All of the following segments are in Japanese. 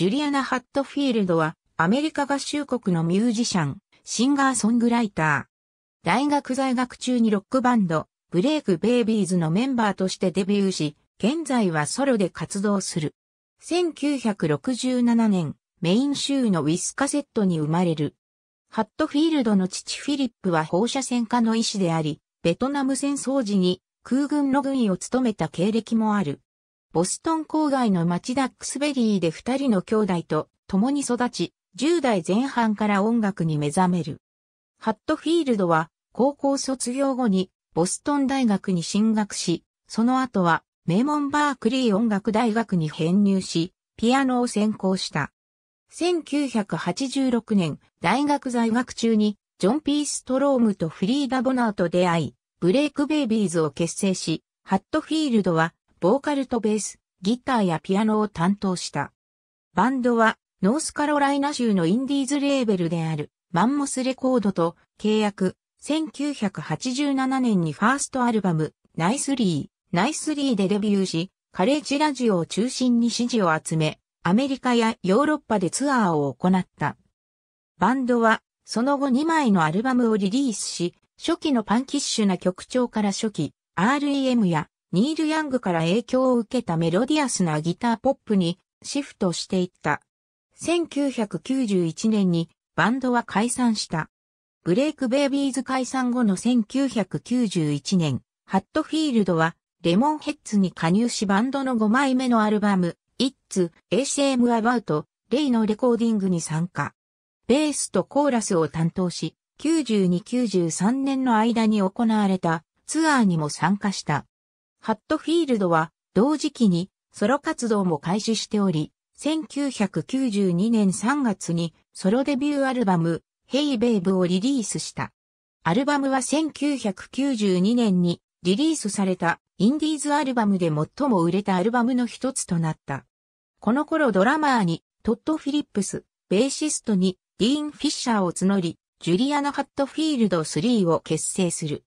ジュリアナ・ハットフィールドは、アメリカ合衆国のミュージシャン、シンガーソングライター。大学在学中にロックバンド、ブレイク・ベイビーズのメンバーとしてデビューし、現在はソロで活動する。1967年、メイン州のウィスカセットに生まれる。ハットフィールドの父フィリップは放射線科の医師であり、ベトナム戦争時に空軍の軍医を務めた経歴もある。ボストン郊外の町ダックスベリーで二人の兄弟と共に育ち、10代前半から音楽に目覚める。ハットフィールドは高校卒業後にボストン大学に進学し、その後は名門バークリー音楽大学に編入し、ピアノを専攻した。1986年、大学在学中に、ジョン・ピーストロームとフリーダ・ボナーと出会い、ブレイク・ベイビーズを結成し、ハットフィールドはボーカルとベース、ギターやピアノを担当した。バンドは、ノースカロライナ州のインディーズレーベルである、マンモスレコードと契約、1987年にファーストアルバム、ナイスリー、ナイスリーでデビューし、カレッジラジオを中心に支持を集め、アメリカやヨーロッパでツアーを行った。バンドは、その後2枚のアルバムをリリースし、初期のパンキッシュな曲調から初期、REM やニール・ヤングから影響を受けたメロディアスなギターポップにシフトしていった。1991年にバンドは解散した。ブレイク・ベイビーズ解散後の1991年、ハットフィールドはレモンヘッズに加入しバンドの5枚目のアルバム、It's ACM About レイのレコーディングに参加。ベースとコーラスを担当し、92-93年の間に行われたツアーにも参加した。ハットフィールドは同時期にソロ活動も開始しており、1992年3月にソロデビューアルバム Hey Babe をリリースした。アルバムは1992年にリリースされたインディーズアルバムで最も売れたアルバムの一つとなった。この頃ドラマーにトッド・フィリップス、ベーシストにディーン・フィッシャーを募り、ジュリアナ・ハットフィールド3を結成する。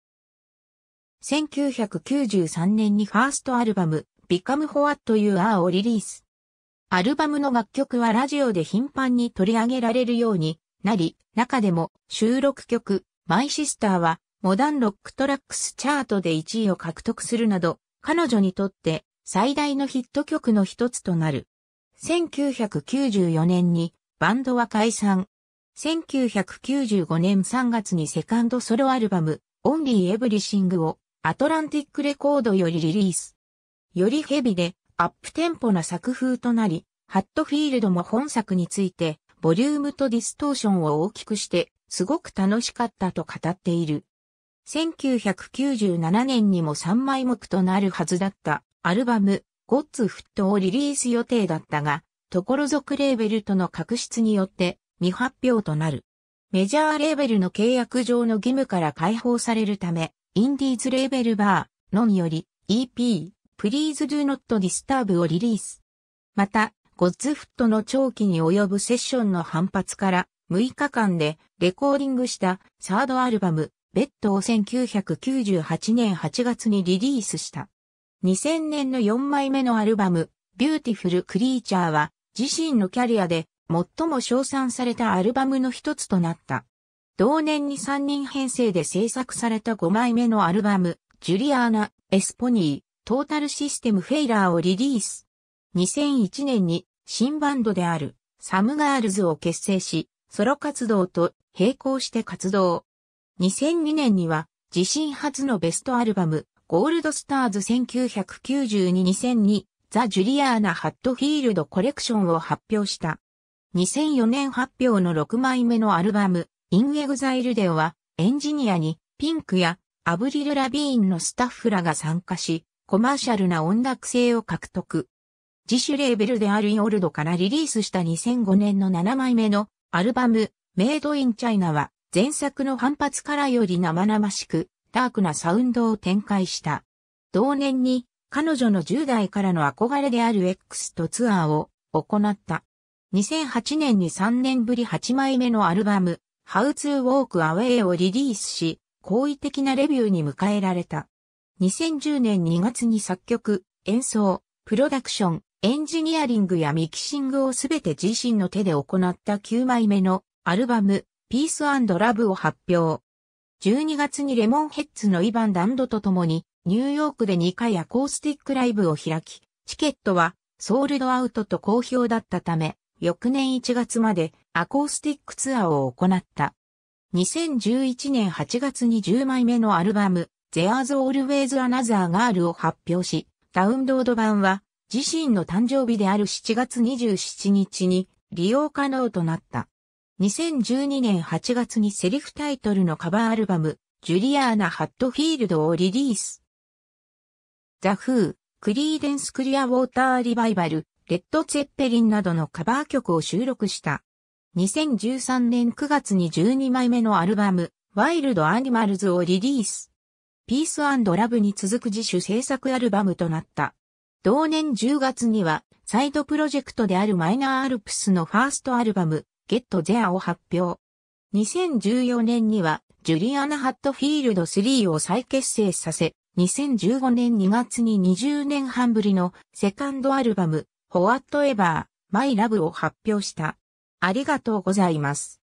1993年にファーストアルバム、Become What You Are をリリース。アルバムの楽曲はラジオで頻繁に取り上げられるようになり、中でも収録曲、My Sister はモダンロックトラックスチャートで1位を獲得するなど、彼女にとって最大のヒット曲の一つとなる。1994年にバンドは解散。1995年3月にセカンドソロアルバム、Only Everything をアトランティックレコードよりリリース。よりヘビでアップテンポな作風となり、ハットフィールドも本作について、ボリュームとディストーションを大きくして、すごく楽しかったと語っている。1997年にも3枚目となるはずだったアルバム、ゴッツフットをリリース予定だったが、ところ属レーベルとの確執によって未発表となる。メジャーレーベルの契約上の義務から解放されるため、インディーズレーベルバーのにより EP Please Do Not Disturb をリリース。また、ゴッズフットの長期に及ぶセッションの反発から6日間でレコーディングしたサードアルバムベッドを1998年8月にリリースした。2000年の4枚目のアルバムビューティフルクリーチャーは自身のキャリアで最も称賛されたアルバムの一つとなった。同年に3人編成で制作された5枚目のアルバム、ジュリアーナ、エスポニー、トータルシステムフェイラーをリリース。2001年に新バンドであるサムガールズを結成し、ソロ活動と並行して活動。2002年には自身初のベストアルバム、ゴールドスターズ1992-2002ザ・ジュリアーナ・ハットフィールド・コレクションを発表した。2004年発表の6枚目のアルバム、インエグザイルデオは、エンジニアに、ピンクや、アブリル・ラビーンのスタッフらが参加し、コマーシャルな音楽性を獲得。自主レーベルであるイオルドからリリースした2005年の7枚目のアルバム、メイド・イン・チャイナは、前作の反発からより生々しく、ダークなサウンドを展開した。同年に、彼女の10代からの憧れである X とツアーを行った。2008年に3年ぶり8枚目のアルバム、How to Walk Away をリリースし、好意的なレビューに迎えられた。2010年2月に作曲、演奏、プロダクション、エンジニアリングやミキシングをすべて自身の手で行った9枚目のアルバム、Peace and Love を発表。12月にレモンヘッズのイヴァン・ダンドと共に、ニューヨークで2回アコースティックライブを開き、チケットはソールドアウトと好評だったため、翌年1月までアコースティックツアーを行った。2011年8月に10枚目のアルバム、There's Always Another Girl を発表し、ダウンロード版は自身の誕生日である7月27日に利用可能となった。2012年8月にセリフタイトルのカバーアルバム、ジュリアーナ・ハットフィールドをリリース。ザ・フー、クリーデンス・クリア・ウォーター・リバイバル、レッド・ツェッペリンなどのカバー曲を収録した。2013年9月に12枚目のアルバム、ワイルドアニマルズをリリース。ピースラブに続く自主制作アルバムとなった。同年10月には、サイドプロジェクトであるマイナーアルプスのファーストアルバム、ゲットゼアを発表。2014年には、ジュリアナ・ハットフィールド3を再結成させ、2015年2月に20年半ぶりのセカンドアルバム、ホワットエバー、マイラブを発表した。ありがとうございます。